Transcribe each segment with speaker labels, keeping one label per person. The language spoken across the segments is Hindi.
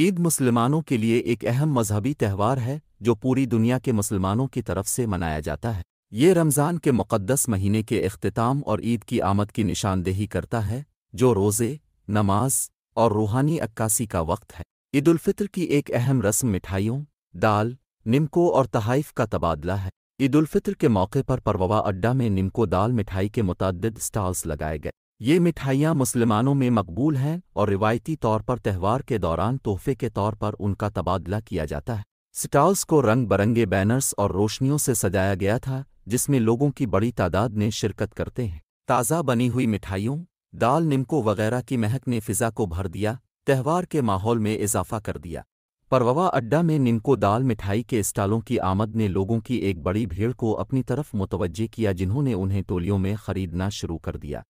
Speaker 1: ईद मुसलमानों के लिए एक अहम मजहबी त्यौहार है जो पूरी दुनिया के मुसलमानों की तरफ से मनाया जाता है ये रमज़ान के मुक़दस महीने के अख्ताम और ईद की आमद की निशानदेही करता है जो रोज़े नमाज और रूहानी अक्कासी का वक्त है ईदुल्फितर की एक अहम रस्म मिठाइयों दाल निमको और तहाइफ का तबादला है ईदालफ़ित्र के मौके पर परवा अड्डा में निमको दाल मिठाई के मुतद स्टॉल्स लगाए गए ये मिठाइयाँ मुसलमानों में मकबूल हैं और रिवायती तौर पर त्यौहार के दौरान तोहफे के तौर पर उनका तबादला किया जाता है स्टॉल्स को रंग बरंगे बैनर्स और रोशनियों से सजाया गया था जिसमें लोगों की बड़ी तादाद ने शिरकत करते हैं ताज़ा बनी हुई मिठाइयों दाल निमको वगैरह की महक ने फिज़ा को भर दिया त्यौहार के माहौल में इजाफा कर दिया परवा अड्डा में निम्को दाल मिठाई के स्टालों की आमद ने लोगों की एक बड़ी भीड़ को अपनी तरफ मुतवजह किया जिन्होंने उन्हें टोलियों में खरीदना शुरू कर दिया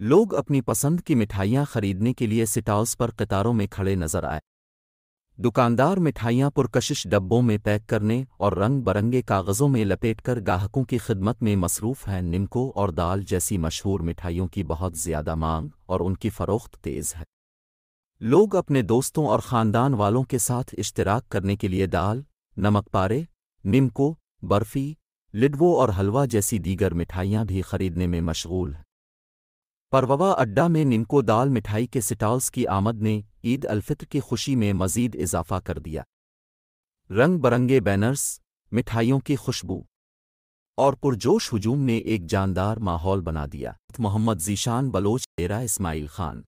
Speaker 1: लोग अपनी पसंद की मिठाइयाँ खरीदने के लिए सिटाउस पर कतारों में खड़े नजर आए दुकानदार मिठाइयाँ पुरकशिश डब्बों में पैक करने और रंग बरंगे कागज़ों में लपेटकर गाहकों की खिदमत में मसरूफ़ हैं निमको और दाल जैसी मशहूर मिठाइयों की बहुत ज़्यादा मांग और उनकी फ़रोख्त तेज़ है लोग अपने दोस्तों और ख़ानदान वालों के साथ इश्तराक करने के लिए दाल नमक पारे निमको बर्फ़ी लिडवो और हलवा जैसी दीगर मिठाइयाँ भी खरीदने में मशगूल हैं परववा अड्डा में निनको दाल मिठाई के सिटाल्स की आमद ने ईद अल्फित्र की खुशी में मजीद इजाफा कर दिया रंग बरंगे बैनर्स मिठाइयों की खुशबू और पुरजोश हजूम ने एक जानदार माहौल बना दिया
Speaker 2: मोहम्मद जीशान बलोच डेरा इस्माइल खान